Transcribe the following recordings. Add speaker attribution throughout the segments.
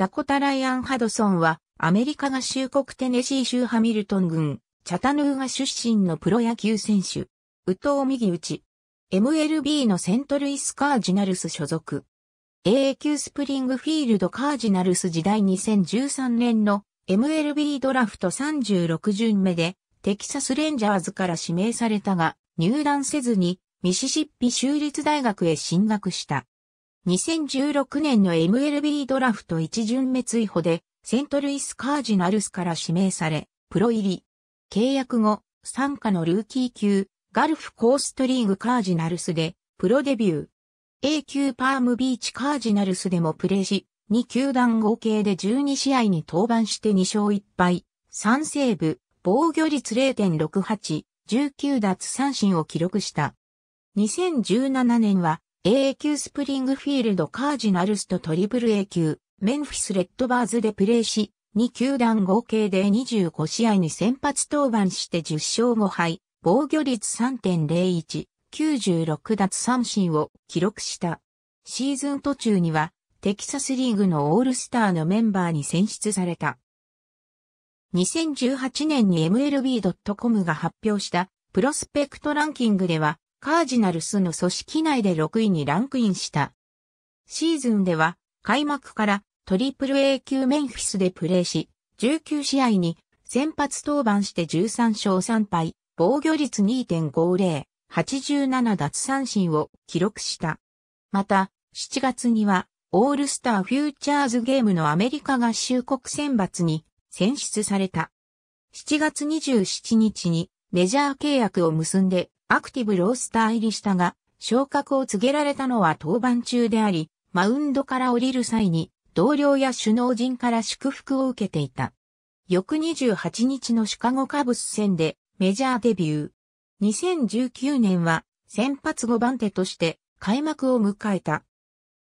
Speaker 1: ダコタ・ライアン・ハドソンは、アメリカ合衆国テネシー州ハミルトン郡、チャタヌーガ出身のプロ野球選手。右投右打ち。MLB のセントルイス・カージナルス所属。AA スプリングフィールド・カージナルス時代2013年の MLB ドラフト36巡目で、テキサス・レンジャーズから指名されたが、入団せずに、ミシシッピ州立大学へ進学した。2016年の MLB ドラフト1巡目追捕で、セントルイスカージナルスから指名され、プロ入り。契約後、参加のルーキー級、ガルフコーストリーグカージナルスで、プロデビュー。A 級パームビーチカージナルスでもプレーし、2球団合計で12試合に登板して2勝1敗、3セーブ、防御率0.68、19奪三振を記録した。2017年は AA 級スプリングフィールドカージナルスとトリプル A 級、メンフィスレッドバーズでプレーし、2球団合計で25試合に先発登板して10勝5敗、防御率3.01、96奪三振を記録した。シーズン途中には、テキサスリーグのオールスターのメンバーに選出された。2018年に MLB.com が発表したプロスペクトランキングではカージナルスの組織内で6位にランクインした。シーズンでは、開幕からトリプル A 級メンフィスでプレーし、19試合に先発登板して13勝3敗、防御率2.50、87奪三振を記録した。また、7月には、オールスターフューチャーズゲームのアメリカ合衆国選抜に選出された。7月27日にメジャー契約を結んでアクティブロースター入りしたが、昇格を告げられたのは登板中であり、マウンドから降りる際に、同僚や首脳陣から祝福を受けていた。翌28日のシカゴカブス戦でメジャーデビュー。2019年は先発5番手として開幕を迎えた。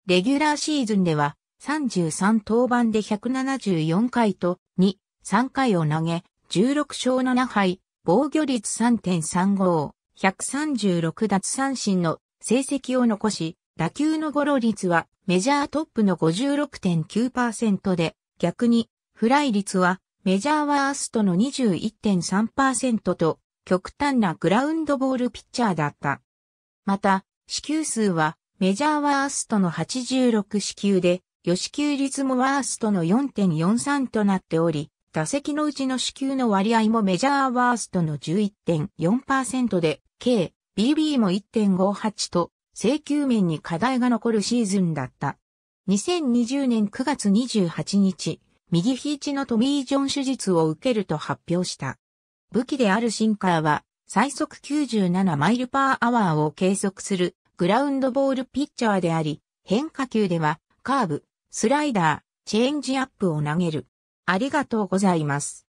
Speaker 1: レギュラーシーズンでは33登板で174回と2、3回を投げ、16勝7敗、防御率3.35。136奪三振の成績を残し、打球のゴロ率はメジャートップの56.9%で、逆にフライ率はメジャーワーストの21.3%と極端なグラウンドボールピッチャーだった。また、支給数はメジャーワーストの86支給で、予死給率もワーストの4.43となっており、打席のうちの支給の割合もメジャーワーストの11.4%で、K、BB も1.58と、請求面に課題が残るシーズンだった。2020年9月28日、右肘のトミー・ジョン手術を受けると発表した。武器であるシンカーは、最速97マイルパーアワーを計測するグラウンドボールピッチャーであり、変化球ではカーブ、スライダー、チェンジアップを投げる。ありがとうございます。